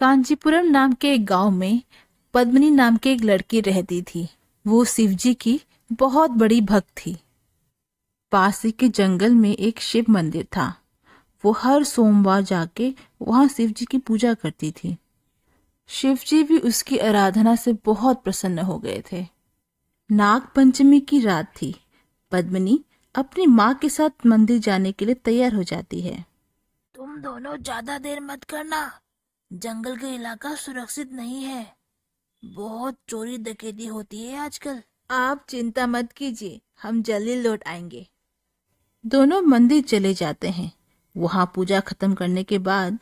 कांचीपुरम नाम के एक गांव में पद्मनी नाम की एक लड़की रहती थी वो शिव जी की बहुत बड़ी भक्त थी पास के जंगल में एक शिव मंदिर था वो हर सोमवार जाके वहाँ शिव जी की पूजा करती थी शिव जी भी उसकी आराधना से बहुत प्रसन्न हो गए थे नाग पंचमी की रात थी पद्मनी अपनी माँ के साथ मंदिर जाने के लिए तैयार हो जाती है तुम दोनों ज्यादा देर मत करना जंगल का इलाका सुरक्षित नहीं है बहुत चोरी डकैती होती है आजकल आप चिंता मत कीजिए हम जल्दी लौट आएंगे दोनों मंदिर चले जाते हैं वहाँ पूजा खत्म करने के बाद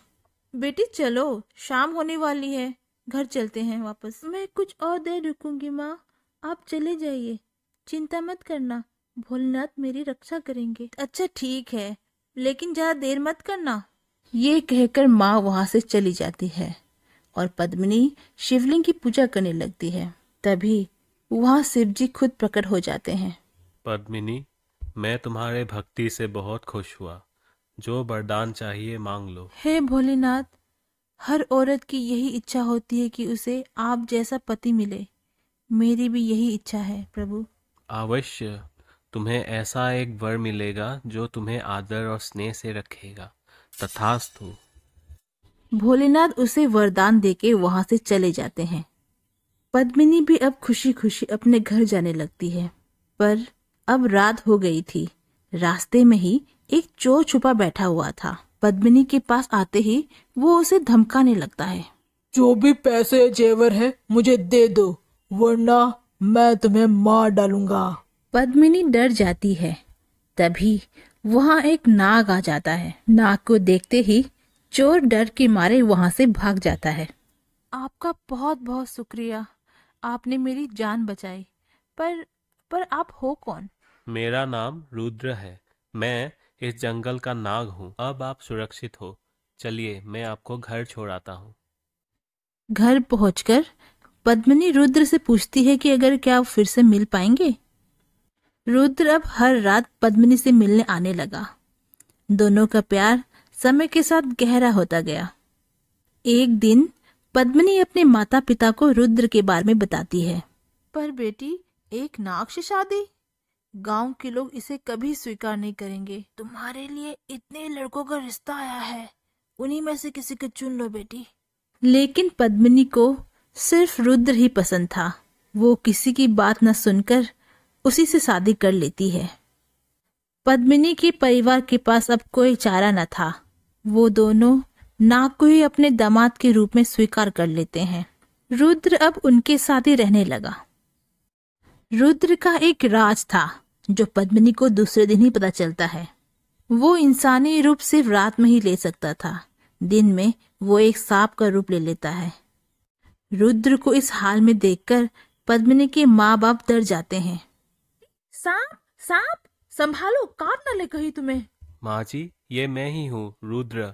बेटी चलो शाम होने वाली है घर चलते हैं वापस मैं कुछ और देर रुकूंगी माँ आप चले जाइए चिंता मत करना भोलेनाथ मेरी रक्षा करेंगे अच्छा ठीक है लेकिन ज़्यादा देर मत करना ये कहकर माँ वहां से चली जाती है और पद्मिनी शिवलिंग की पूजा करने लगती है तभी वहाँ शिव जी खुद प्रकट हो जाते हैं पद्मिनी मैं तुम्हारे भक्ति से बहुत खुश हुआ जो वरदान चाहिए मांग लो हे भोलेनाथ हर औरत की यही इच्छा होती है कि उसे आप जैसा पति मिले मेरी भी यही इच्छा है प्रभु अवश्य तुम्हें ऐसा एक वर मिलेगा जो तुम्हें आदर और स्नेह से रखेगा तथास्तु भोलेनाथ उसे वरदान देके वहां से चले जाते हैं पद्मिनी भी अब खुशी खुशी अपने घर जाने लगती है पर अब रात हो गई थी रास्ते में ही एक चोर छुपा बैठा हुआ था पद्मिनी के पास आते ही वो उसे धमकाने लगता है जो भी पैसे जेवर है मुझे दे दो वरना मैं तुम्हें मार डालूंगा पद्मिनी डर जाती है तभी वहाँ एक नाग आ जाता है नाग को देखते ही चोर डर के मारे वहाँ से भाग जाता है आपका बहुत बहुत शुक्रिया आपने मेरी जान बचाई पर पर आप हो कौन मेरा नाम रुद्र है मैं इस जंगल का नाग हूँ अब आप सुरक्षित हो चलिए मैं आपको घर छोड़ आता हूँ घर पहुंचकर पद्मनी रुद्र से पूछती है कि अगर क्या फिर से मिल पाएंगे रुद्र अब हर रात पद्मिनी से मिलने आने लगा दोनों का प्यार समय के साथ गहरा होता गया एक दिन पद्मिनी अपने माता पिता को रुद्र के बारे में बताती है पर बेटी एक नाक से शादी गांव के लोग इसे कभी स्वीकार नहीं करेंगे तुम्हारे लिए इतने लड़कों का रिश्ता आया है उन्हीं में से किसी को चुन लो बेटी लेकिन पद्मिनी को सिर्फ रुद्र ही पसंद था वो किसी की बात न सुनकर उसी से शादी कर लेती है पद्मिनी के परिवार के पास अब कोई चारा न था वो दोनों नाग को ही अपने दामाद के रूप में स्वीकार कर लेते हैं रुद्र अब उनके साथ ही रहने लगा रुद्र का एक राज था जो पद्मिनी को दूसरे दिन ही पता चलता है वो इंसानी रूप सिर्फ रात में ही ले सकता था दिन में वो एक सांप का रूप ले लेता है रुद्र को इस हाल में देखकर पद्मिनी के माँ बाप डर जाते हैं सांप सांप संभालो काट न ले कही तुम्हें माँ जी ये मैं ही हूँ रुद्र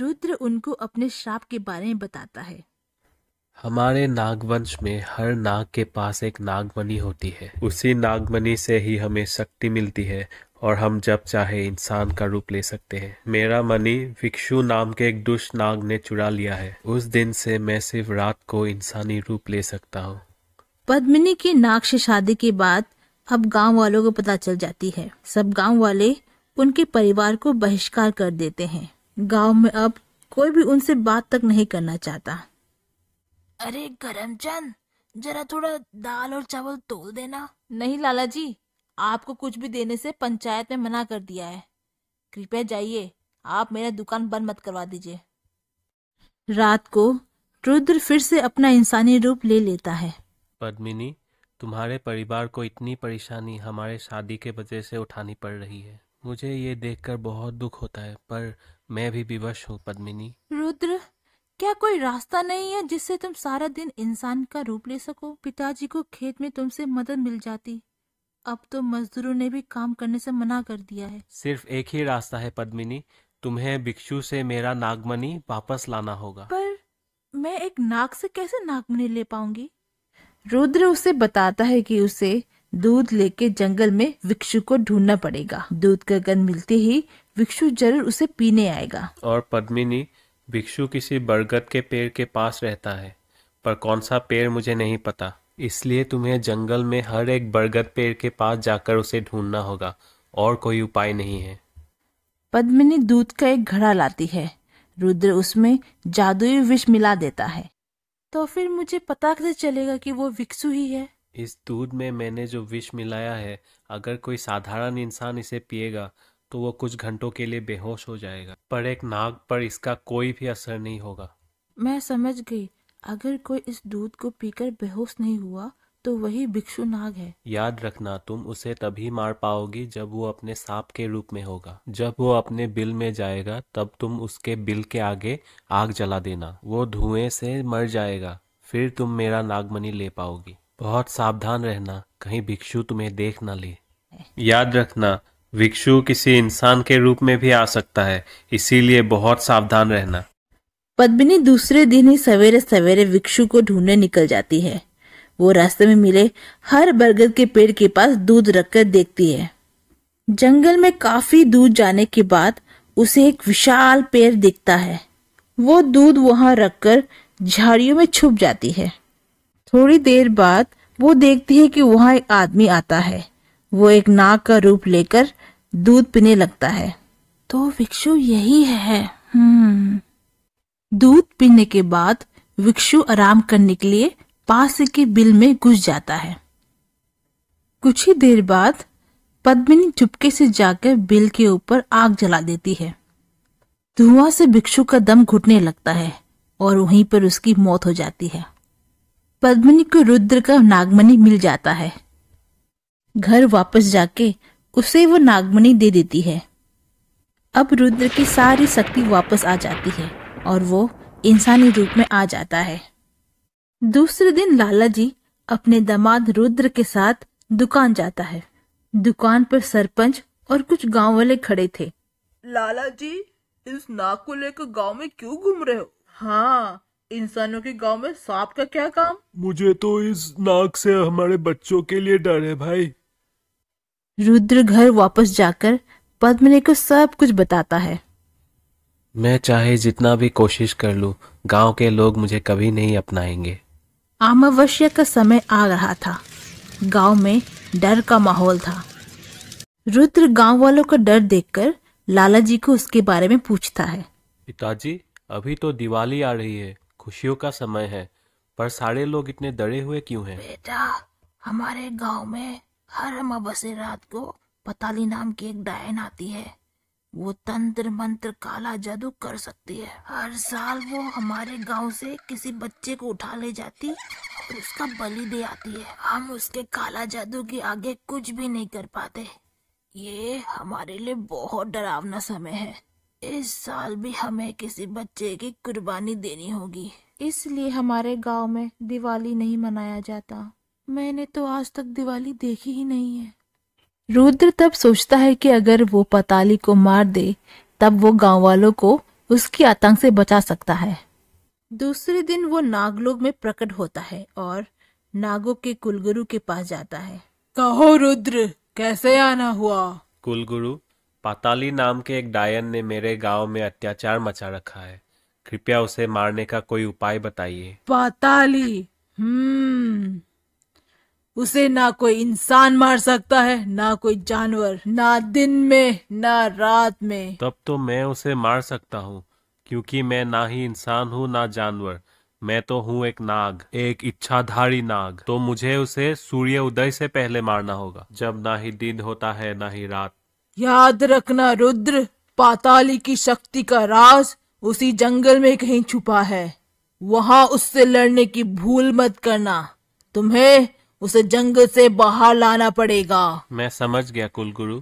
रुद्र उनको अपने श्राप के बारे में बताता है हमारे नागवंश में हर नाग के पास एक नागमणि होती है उसी नागमणि से ही हमें शक्ति मिलती है और हम जब चाहे इंसान का रूप ले सकते हैं मेरा मणि भिक्षु नाम के एक दुष्ट नाग ने चुरा लिया है उस दिन से मैं सिर्फ रात को इंसानी रूप ले सकता हूँ पद्मिनी की नाग से शादी के बाद अब गांव वालों को पता चल जाती है सब गांव वाले उनके परिवार को बहिष्कार कर देते हैं गांव में अब कोई भी उनसे बात तक नहीं करना चाहता अरे करमचंद जरा थोड़ा दाल और चावल तोल देना नहीं लाला जी आपको कुछ भी देने से पंचायत में मना कर दिया है कृपया जाइए आप मेरा दुकान बंद मत करवा दीजिए रात को रुद्र फिर से अपना इंसानी रूप ले लेता है पद्मिनी तुम्हारे परिवार को इतनी परेशानी हमारे शादी के वजह से उठानी पड़ रही है मुझे ये देखकर बहुत दुख होता है पर मैं भी विवश हूँ पद्मिनी रुद्र क्या कोई रास्ता नहीं है जिससे तुम सारा दिन इंसान का रूप ले सको पिताजी को खेत में तुमसे मदद मिल जाती अब तो मजदूरों ने भी काम करने से मना कर दिया है सिर्फ एक ही रास्ता है पद्मिनी तुम्हें भिक्षु से मेरा नागमनी वापस लाना होगा पर मैं एक नाग से कैसे नागमनी ले पाऊंगी रुद्र उसे बताता है कि उसे दूध लेके जंगल में विक्षु को ढूंढना पड़ेगा दूध का गन मिलते ही विक्षु जरूर उसे पीने आएगा और पद्मिनी भिक्षु किसी बरगद के पेड़ के पास रहता है पर कौन सा पेड़ मुझे नहीं पता इसलिए तुम्हें जंगल में हर एक बरगद पेड़ के पास जाकर उसे ढूंढना होगा और कोई उपाय नहीं है पद्मिनी दूध का एक घड़ा लाती है रुद्र उसमें जादुई विष मिला देता है तो फिर मुझे पता कैसे चलेगा कि वो विक्सु ही है इस दूध में मैंने जो विष मिलाया है अगर कोई साधारण इंसान इसे पिएगा तो वो कुछ घंटों के लिए बेहोश हो जाएगा पर एक नाग पर इसका कोई भी असर नहीं होगा मैं समझ गई अगर कोई इस दूध को पीकर बेहोश नहीं हुआ तो वही भिक्षु नाग है याद रखना तुम उसे तभी मार पाओगी जब वो अपने सांप के रूप में होगा जब वो अपने बिल में जाएगा तब तुम उसके बिल के आगे आग जला देना वो धुएं से मर जाएगा फिर तुम मेरा नागमनी ले पाओगी बहुत सावधान रहना कहीं भिक्षु तुम्हें देख ना ले याद रखना भिक्षु किसी इंसान के रूप में भी आ सकता है इसीलिए बहुत सावधान रहना पद्मिनी दूसरे दिन ही सवेरे सवेरे भिक्षु को ढूंढने निकल जाती है वो रास्ते में मिले हर बरगद के पेड़ के पास दूध रखकर देखती है जंगल में काफी दूर जाने के बाद उसे एक विशाल पेड़ दिखता है वो दूध वहां रखकर झाड़ियों में छुप जाती है थोड़ी देर बाद वो देखती है कि वहां एक आदमी आता है वो एक नाग का रूप लेकर दूध पीने लगता है तो भिक्षु यही है हम्म। दूध पीने के बाद भिक्षु आराम करने के लिए पास के बिल में घुस जाता है कुछ ही देर बाद पद्मिनी चुपके से जाकर बिल के ऊपर आग जला देती है धुआं से भिक्षु का दम घुटने लगता है और वहीं पर उसकी मौत हो जाती है पद्मिनी को रुद्र का नागमणि मिल जाता है घर वापस जाके उसे वो नागमणि दे देती है अब रुद्र की सारी शक्ति वापस आ जाती है और वो इंसानी रूप में आ जाता है दूसरे दिन लाला जी अपने दामाद रुद्र के साथ दुकान जाता है दुकान पर सरपंच और कुछ गांव वाले खड़े थे लाला जी इस नाक को लेकर गांव में क्यों घूम रहे हो हाँ इंसानों के गांव में सांप का क्या काम मुझे तो इस नाक से हमारे बच्चों के लिए डर है भाई रुद्र घर वापस जाकर पद्मनी को सब कुछ बताता है मैं चाहे जितना भी कोशिश कर लूं, गांव के लोग मुझे कभी नहीं अपनाएंगे अमावस्या का समय आ रहा था गांव में डर का माहौल था रुद्र गांव वालों का डर देखकर लाला जी को उसके बारे में पूछता है पिताजी अभी तो दिवाली आ रही है खुशियों का समय है पर सारे लोग इतने डरे हुए क्यों हैं? बेटा हमारे गांव में हर अमावस्या रात को पताली नाम की एक डायन आती है वो तंत्र मंत्र काला जादू कर सकती है हर साल वो हमारे गांव से किसी बच्चे को उठा ले जाती और उसका बलि दे आती है हम उसके काला जादू के आगे कुछ भी नहीं कर पाते ये हमारे लिए बहुत डरावना समय है इस साल भी हमें किसी बच्चे की कुर्बानी देनी होगी इसलिए हमारे गांव में दिवाली नहीं मनाया जाता मैंने तो आज तक दिवाली देखी ही नहीं है रुद्र तब सोचता है कि अगर वो पताली को मार दे तब वो गांव वालों को उसकी आतंक से बचा सकता है दूसरे दिन वो नागलोक में प्रकट होता है और नागों के कुलगुरु के पास जाता है कहो रुद्र कैसे आना हुआ कुलगुरु पाताली नाम के एक डायन ने मेरे गांव में अत्याचार मचा रखा है कृपया उसे मारने का कोई उपाय बताइए पाताली हम्म उसे ना कोई इंसान मार सकता है ना कोई जानवर ना दिन में ना रात में तब तो मैं उसे मार सकता हूँ क्योंकि मैं ना ही इंसान हूँ ना जानवर मैं तो हूँ एक नाग एक इच्छाधारी नाग तो मुझे उसे सूर्य उदय से पहले मारना होगा जब ना ही दिन होता है ना ही रात याद रखना रुद्र पाताली की शक्ति का राज उसी जंगल में कहीं छुपा है वहाँ उससे लड़ने की भूल मत करना तुम्हें उसे जंग से बाहर लाना पड़ेगा मैं समझ गया कुलगुरु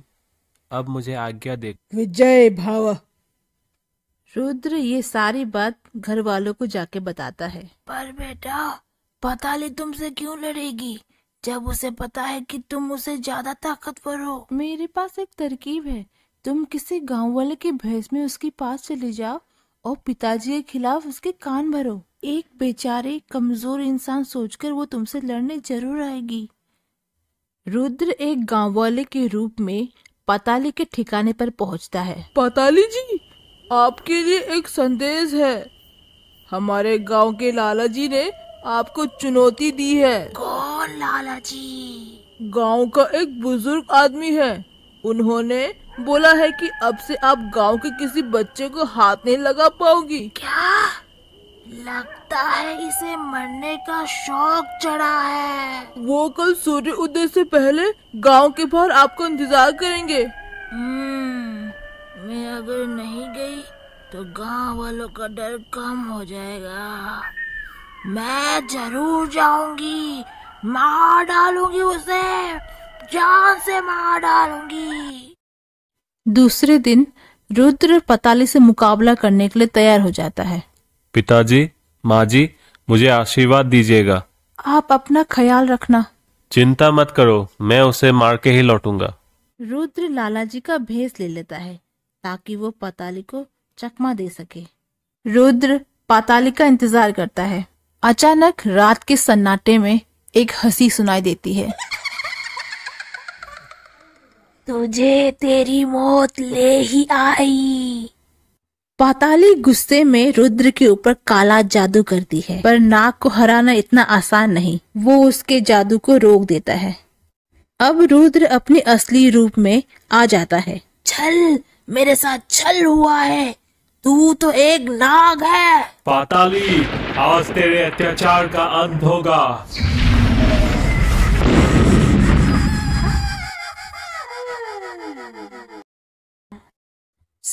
अब मुझे आज्ञा दे विजय भाव रुद्र ये सारी बात घर वालों को जाके बताता है पर बेटा पताली तुमसे क्यों लड़ेगी जब उसे पता है कि तुम उसे ज्यादा ताकतवर हो मेरे पास एक तरकीब है तुम किसी गांव वाले के भैंस में उसके पास चले जाओ और पिताजी के खिलाफ उसके कान भरो एक बेचारे कमजोर इंसान सोचकर वो तुमसे लड़ने जरूर आएगी रुद्र एक गांव वाले के रूप में पाताली के ठिकाने पर पहुंचता है पाताली जी आपके लिए एक संदेश है हमारे गांव के लाला जी ने आपको चुनौती दी है कौन लाला जी गांव का एक बुजुर्ग आदमी है उन्होंने बोला है कि अब से आप गांव के किसी बच्चे को हाथ नहीं लगा पाओगी क्या लगता है इसे मरने का शौक चढ़ा है वो कल सूर्य उदय से पहले गांव के बाहर आपका इंतजार करेंगे हम्म, मैं अगर नहीं गई तो गांव वालों का डर कम हो जाएगा मैं जरूर जाऊंगी मार डालूंगी उसे जान से मार डालूंगी दूसरे दिन रुद्र पताली से मुकाबला करने के लिए तैयार हो जाता है पिताजी माँ जी मुझे आशीर्वाद दीजिएगा आप अपना ख्याल रखना चिंता मत करो मैं उसे मार के ही लौटूंगा रुद्र लाला जी का भेस ले लेता है ताकि वो पाताली को चकमा दे सके रुद्र पाताली का इंतजार करता है अचानक रात के सन्नाटे में एक हंसी सुनाई देती है तुझे तेरी मौत ले ही आई पाताली गुस्से में रुद्र के ऊपर काला जादू करती है पर नाग को हराना इतना आसान नहीं वो उसके जादू को रोक देता है अब रुद्र अपने असली रूप में आ जाता है छल मेरे साथ छल हुआ है तू तो एक नाग है पाताली आज तेरे अत्याचार का अंत होगा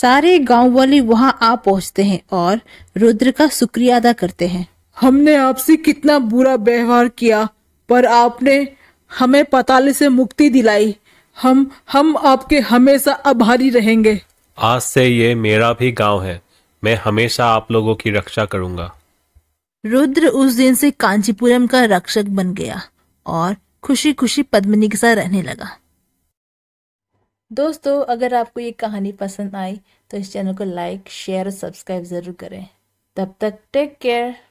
सारे गांव वाले वहां आ पहुंचते हैं और रुद्र का शुक्रिया अदा करते हैं हमने आपसे कितना बुरा व्यवहार किया पर आपने हमें पताले से मुक्ति दिलाई हम हम आपके हमेशा आभारी रहेंगे आज से ये मेरा भी गांव है मैं हमेशा आप लोगों की रक्षा करूंगा रुद्र उस दिन से कांचीपुरम का रक्षक बन गया और खुशी खुशी पद्मिनी के साथ रहने लगा दोस्तों अगर आपको ये कहानी पसंद आई तो इस चैनल को लाइक शेयर और सब्सक्राइब ज़रूर करें तब तक टेक केयर